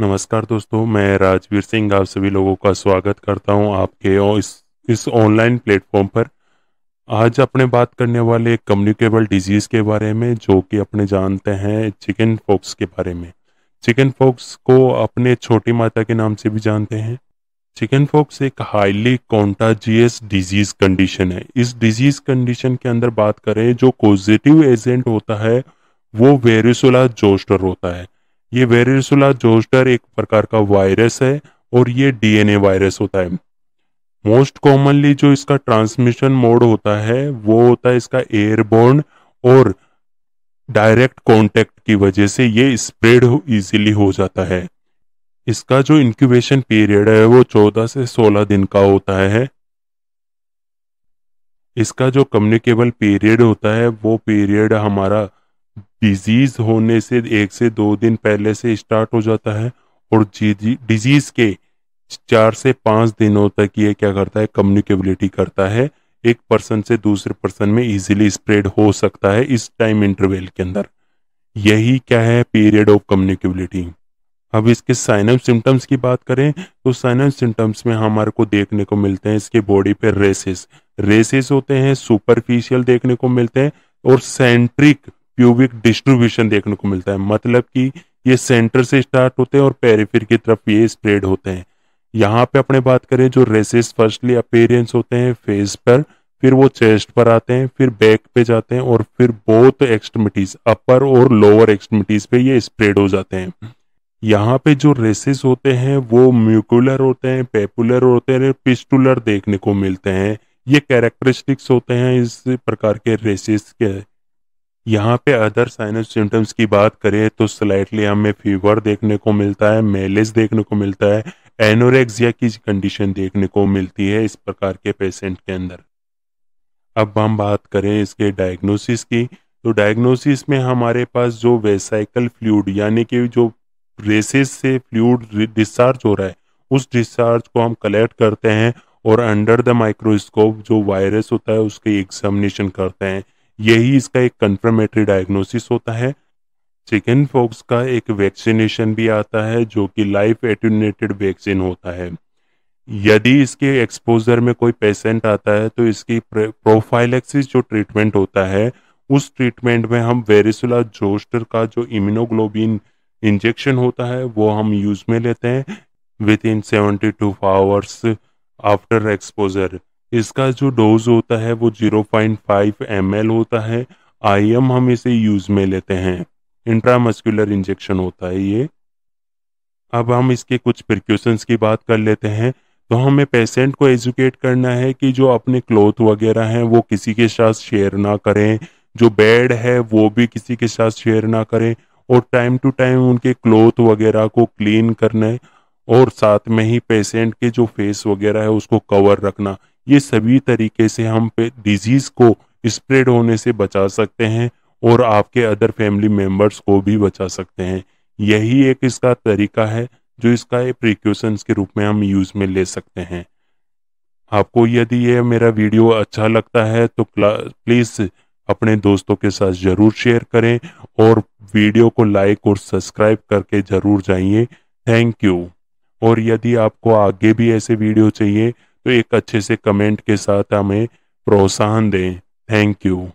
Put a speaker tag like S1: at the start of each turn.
S1: नमस्कार दोस्तों मैं राजवीर सिंह आप सभी लोगों का स्वागत करता हूं आपके इस इस ऑनलाइन प्लेटफॉर्म पर आज अपने बात करने वाले कम्युनिकेबल डिजीज़ के बारे में जो कि अपने जानते हैं चिकन फॉक्स के बारे में चिकन फॉक्स को अपने छोटी माता के नाम से भी जानते हैं चिकन फॉक्स एक हाईली कॉन्टाजियस डिजीज़ कंडीशन है इस डिजीज़ कंडीशन के अंदर बात करें जो पॉजिटिव एजेंट होता है वो वेरिसोला जोस्टर होता है ये वेरिसुला जोस्टर एक प्रकार का वायरस है और ये डीएनए वायरस होता है मोस्ट कॉमनली जो इसका ट्रांसमिशन मोड होता है वो होता है इसका एयरबोर्न और डायरेक्ट कॉन्टेक्ट की वजह से ये स्प्रेड इजीली हो जाता है इसका जो इंक्यूबेशन पीरियड है वो 14 से 16 दिन का होता है इसका जो कम्युनिकेबल पीरियड होता है वो पीरियड हमारा डिजीज होने से एक से दो दिन पहले से स्टार्ट हो जाता है और डिजीज के चार से पाँच दिनों तक ये क्या करता है कम्युनिकेबिलिटी करता है एक पर्सन से दूसरे पर्सन में इजीली स्प्रेड हो सकता है इस टाइम इंटरवेल के अंदर यही क्या है पीरियड ऑफ कम्युनिकेबिलिटी अब इसके साइनम सिम्टम्स की बात करें तो साइनम सिम्टम्स में हमारे को देखने को मिलते हैं इसके बॉडी पे रेसेस रेसेस होते हैं सुपरफिशियल देखने को मिलते हैं और सेंट्रिक प्यूबिक डिस्ट्रीब्यूशन देखने को मिलता है मतलब कि ये सेंटर से स्टार्ट होते हैं और पेरीफिर की तरफ ये स्प्रेड होते हैं यहाँ पे अपने बात करें जो रेसेस फर्स्टली अपेयरेंस होते हैं फेस पर फिर वो चेस्ट पर आते हैं फिर बैक पे जाते हैं और फिर बोथ एक्सट्रीमिटीज अपर और लोअर एक्सट्रीमिटीज पे ये स्प्रेड हो जाते हैं यहाँ पे जो रेसेस होते हैं वो म्यूकुलर होते हैं पेपुलर होते हैं पिस्टुलर देखने को मिलते हैं ये कैरेक्टरिस्टिक्स होते हैं इस प्रकार के रेसेस के यहाँ पे अदर साइन सिम्टम्स की बात करें तो स्लाइटली हमें फीवर देखने को मिलता है मेलेज देखने को मिलता है एनोरेक्सिया की कंडीशन देखने को मिलती है इस प्रकार के पेशेंट के अंदर अब हम बात करें इसके डायग्नोसिस की तो डायग्नोसिस में हमारे पास जो वेसाइकल फ्लूड यानी कि जो रेसेस से फ्लूड डिस्चार्ज हो रहा है उस डिस्चार्ज को हम कलेक्ट करते हैं और अंडर द माइक्रोस्कोप जो वायरस होता है उसकी एग्जामिनेशन करते हैं यही इसका एक कन्फर्मेटरी डायग्नोसिस होता है चिकन फॉक्स का एक वैक्सीनेशन भी आता है जो कि लाइफ एट्यूनेटेड वैक्सीन होता है यदि इसके एक्सपोजर में कोई पेशेंट आता है तो इसकी प्रोफाइलेक्सिस जो ट्रीटमेंट होता है उस ट्रीटमेंट में हम वेरिसुला जोस्टर का जो इम्यूनोग्लोबिन इंजेक्शन होता है वो हम यूज़ में लेते हैं within seventy two hours after exposure इसका जो डोज होता है वो जीरो पॉइंट फाइव एम होता है आई हम इसे यूज़ में लेते हैं इंट्रामस्कुलर इंजेक्शन होता है ये अब हम इसके कुछ प्रिक्यूशंस की बात कर लेते हैं तो हमें पेशेंट को एजुकेट करना है कि जो अपने क्लोथ वगैरह हैं वो किसी के साथ शेयर ना करें जो बेड है वो भी किसी के साथ शेयर ना करें और टाइम टू टाइम उनके क्लोथ वगैरह को क्लीन करना और साथ में ही पेशेंट के जो फेस वगैरह है उसको कवर रखना ये सभी तरीके से हम पे डिजीज़ को स्प्रेड होने से बचा सकते हैं और आपके अदर फैमिली मेम्बर्स को भी बचा सकते हैं यही एक इसका तरीका है जो इसका प्रिक्योशंस के रूप में हम यूज़ में ले सकते हैं आपको यदि ये मेरा वीडियो अच्छा लगता है तो प्लीज़ अपने दोस्तों के साथ ज़रूर शेयर करें और वीडियो को लाइक और सब्सक्राइब करके ज़रूर जाइए थैंक यू और यदि आपको आगे भी ऐसे वीडियो चाहिए तो एक अच्छे से कमेंट के साथ हमें प्रोत्साहन दें थैंक यू